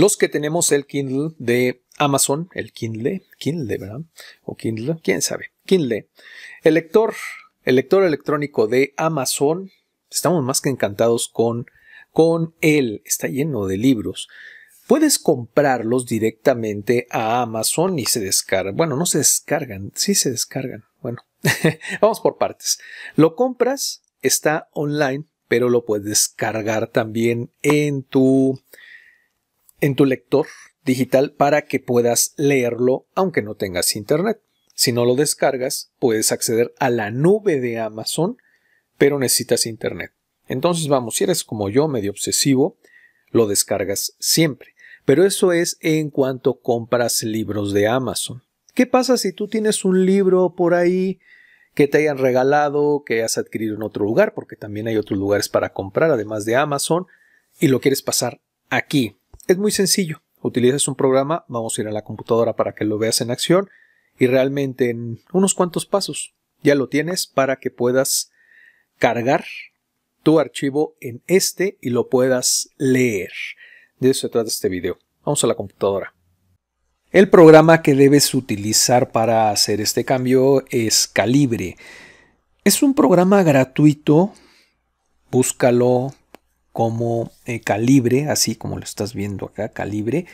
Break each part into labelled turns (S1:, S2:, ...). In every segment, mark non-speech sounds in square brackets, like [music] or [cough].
S1: Los que tenemos el Kindle de Amazon, el Kindle, Kindle, ¿verdad? O Kindle, quién sabe, Kindle. El lector, lector electrónico de Amazon, estamos más que encantados con, con él, está lleno de libros. Puedes comprarlos directamente a Amazon y se descargan. Bueno, no se descargan, sí se descargan. Bueno, [laughs] vamos por partes. Lo compras, está online, pero lo puedes descargar también en tu, en tu lector digital para que puedas leerlo aunque no tengas internet. Si no lo descargas, puedes acceder a la nube de Amazon, pero necesitas internet. Entonces vamos, si eres como yo, medio obsesivo, lo descargas siempre. Pero eso es en cuanto compras libros de Amazon. ¿Qué pasa si tú tienes un libro por ahí que te hayan regalado, que has adquirido en otro lugar, porque también hay otros lugares para comprar, además de Amazon, y lo quieres pasar aquí? Es muy sencillo. Utilizas un programa, vamos a ir a la computadora para que lo veas en acción y realmente en unos cuantos pasos ya lo tienes para que puedas cargar tu archivo en este y lo puedas leer. De eso se trata este video. Vamos a la computadora. El programa que debes utilizar para hacer este cambio es Calibre. Es un programa gratuito. Búscalo, como eh, Calibre, así como lo estás viendo acá, Calibre.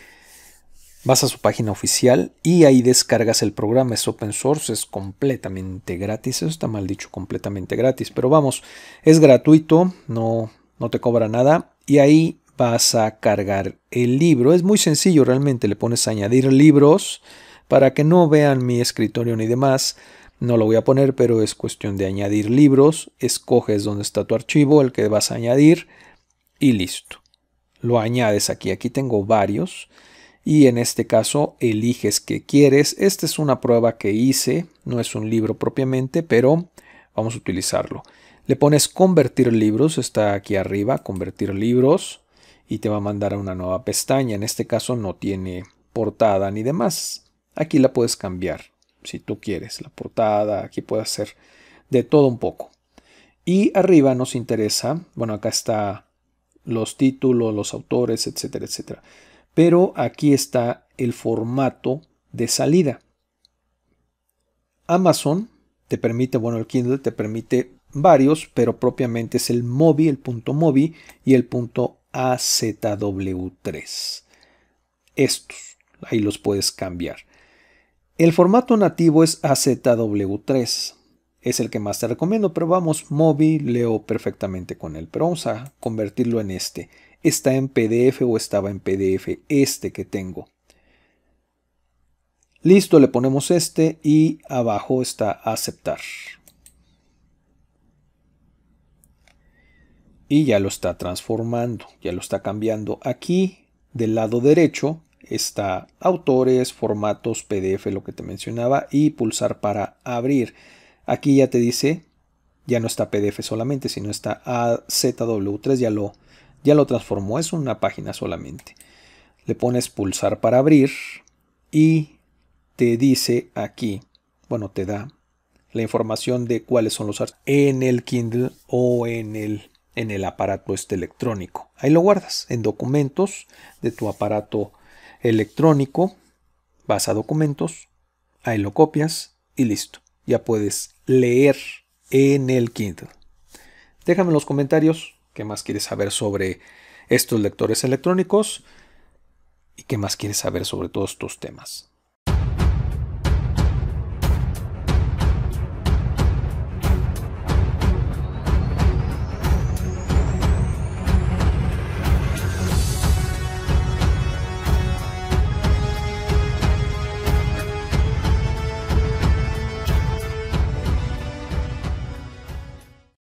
S1: Vas a su página oficial y ahí descargas el programa. Es open source, es completamente gratis. Eso está mal dicho, completamente gratis. Pero vamos, es gratuito, no, no te cobra nada. Y ahí vas a cargar el libro. Es muy sencillo realmente. Le pones añadir libros para que no vean mi escritorio ni demás. No lo voy a poner, pero es cuestión de añadir libros. Escoges dónde está tu archivo, el que vas a añadir y listo. Lo añades aquí. Aquí tengo varios y en este caso eliges que quieres. Esta es una prueba que hice, no es un libro propiamente, pero vamos a utilizarlo. Le pones convertir libros, está aquí arriba, convertir libros y te va a mandar a una nueva pestaña. En este caso no tiene portada ni demás. Aquí la puedes cambiar si tú quieres, la portada, aquí puedes hacer de todo un poco. Y arriba nos interesa, bueno acá está los títulos, los autores, etcétera, etcétera. Pero aquí está el formato de salida. Amazon te permite, bueno, el Kindle te permite varios, pero propiamente es el MOBI, el punto MOBI y el punto AZW3. Estos, ahí los puedes cambiar. El formato nativo es AZW3 es el que más te recomiendo, pero vamos, móvil leo perfectamente con él, pero vamos a convertirlo en este. Está en PDF o estaba en PDF, este que tengo. Listo, le ponemos este y abajo está aceptar. Y ya lo está transformando, ya lo está cambiando. Aquí del lado derecho está autores, formatos, PDF, lo que te mencionaba, y pulsar para abrir. Aquí ya te dice, ya no está PDF solamente, sino está AZW3, ya lo, ya lo transformó, es una página solamente. Le pones pulsar para abrir y te dice aquí, bueno, te da la información de cuáles son los archivos en el Kindle o en el, en el aparato este electrónico. Ahí lo guardas en documentos de tu aparato electrónico, vas a documentos, ahí lo copias y listo. Ya puedes leer en el Kindle. Déjame en los comentarios qué más quieres saber sobre estos lectores electrónicos y qué más quieres saber sobre todos estos temas.